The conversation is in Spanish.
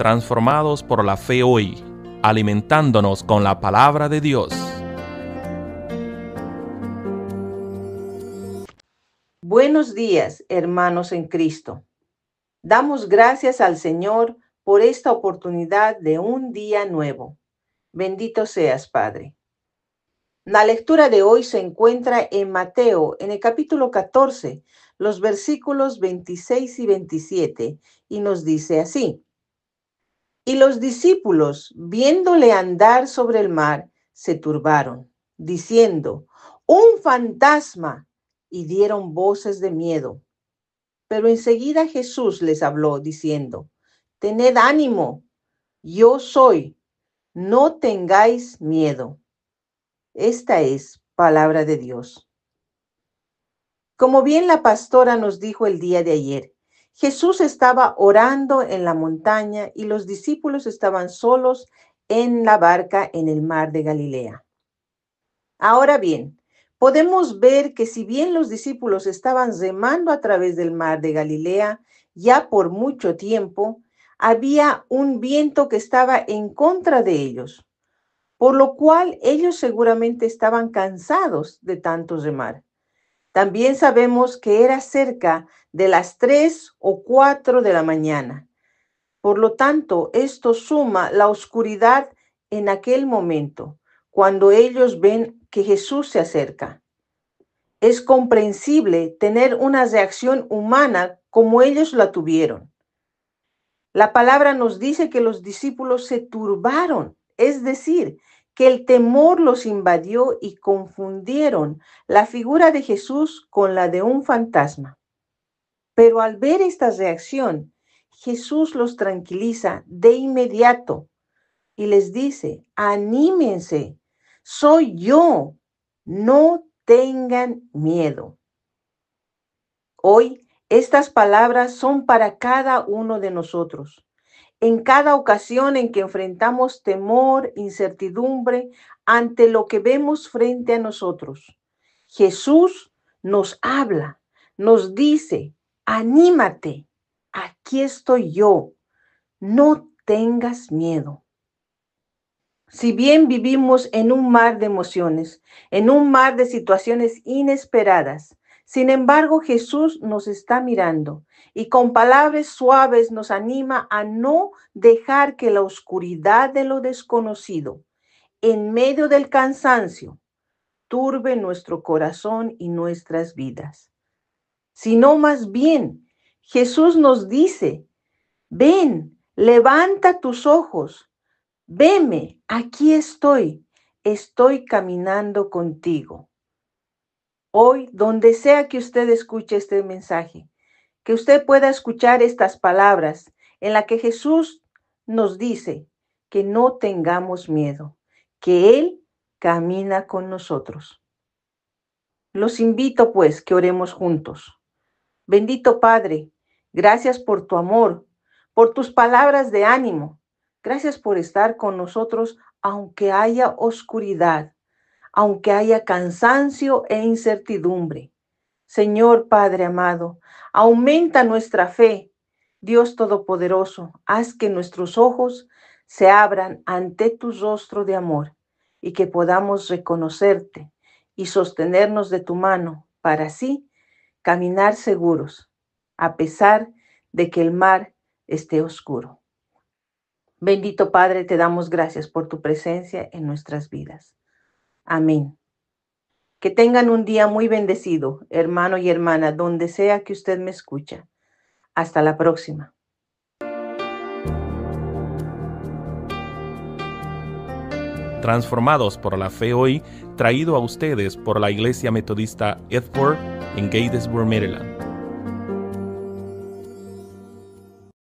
transformados por la fe hoy, alimentándonos con la palabra de Dios. Buenos días, hermanos en Cristo. Damos gracias al Señor por esta oportunidad de un día nuevo. Bendito seas, Padre. La lectura de hoy se encuentra en Mateo, en el capítulo 14, los versículos 26 y 27, y nos dice así. Y los discípulos, viéndole andar sobre el mar, se turbaron, diciendo, un fantasma, y dieron voces de miedo. Pero enseguida Jesús les habló, diciendo, tened ánimo, yo soy, no tengáis miedo. Esta es palabra de Dios. Como bien la pastora nos dijo el día de ayer, Jesús estaba orando en la montaña y los discípulos estaban solos en la barca en el mar de Galilea. Ahora bien, podemos ver que si bien los discípulos estaban remando a través del mar de Galilea ya por mucho tiempo, había un viento que estaba en contra de ellos, por lo cual ellos seguramente estaban cansados de tanto remar. También sabemos que era cerca de las 3 o 4 de la mañana. Por lo tanto, esto suma la oscuridad en aquel momento, cuando ellos ven que Jesús se acerca. Es comprensible tener una reacción humana como ellos la tuvieron. La palabra nos dice que los discípulos se turbaron, es decir, que el temor los invadió y confundieron la figura de Jesús con la de un fantasma. Pero al ver esta reacción, Jesús los tranquiliza de inmediato y les dice, anímense, soy yo, no tengan miedo. Hoy estas palabras son para cada uno de nosotros. En cada ocasión en que enfrentamos temor, incertidumbre ante lo que vemos frente a nosotros, Jesús nos habla, nos dice, anímate, aquí estoy yo, no tengas miedo. Si bien vivimos en un mar de emociones, en un mar de situaciones inesperadas, sin embargo, Jesús nos está mirando y con palabras suaves nos anima a no dejar que la oscuridad de lo desconocido, en medio del cansancio, turbe nuestro corazón y nuestras vidas, sino más bien Jesús nos dice, ven, levanta tus ojos, veme, aquí estoy, estoy caminando contigo hoy, donde sea que usted escuche este mensaje, que usted pueda escuchar estas palabras en la que Jesús nos dice que no tengamos miedo, que Él camina con nosotros. Los invito pues que oremos juntos. Bendito Padre, gracias por tu amor, por tus palabras de ánimo. Gracias por estar con nosotros aunque haya oscuridad aunque haya cansancio e incertidumbre. Señor Padre amado, aumenta nuestra fe. Dios Todopoderoso, haz que nuestros ojos se abran ante tu rostro de amor y que podamos reconocerte y sostenernos de tu mano para así caminar seguros, a pesar de que el mar esté oscuro. Bendito Padre, te damos gracias por tu presencia en nuestras vidas. Amén. Que tengan un día muy bendecido, hermano y hermana, donde sea que usted me escucha. Hasta la próxima. Transformados por la fe hoy, traído a ustedes por la Iglesia Metodista Edford en Gatesburg, Maryland.